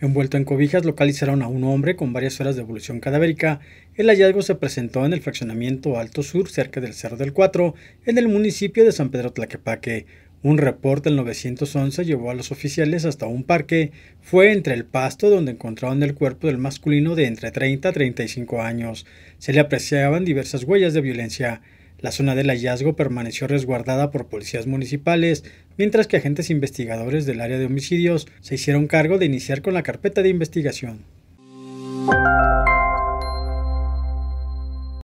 Envuelto en cobijas localizaron a un hombre con varias horas de evolución cadavérica. El hallazgo se presentó en el fraccionamiento Alto Sur, cerca del Cerro del Cuatro, en el municipio de San Pedro Tlaquepaque. Un reporte del 911 llevó a los oficiales hasta un parque. Fue entre el pasto donde encontraron el cuerpo del masculino de entre 30 y 35 años. Se le apreciaban diversas huellas de violencia. La zona del hallazgo permaneció resguardada por policías municipales, mientras que agentes investigadores del área de homicidios se hicieron cargo de iniciar con la carpeta de investigación.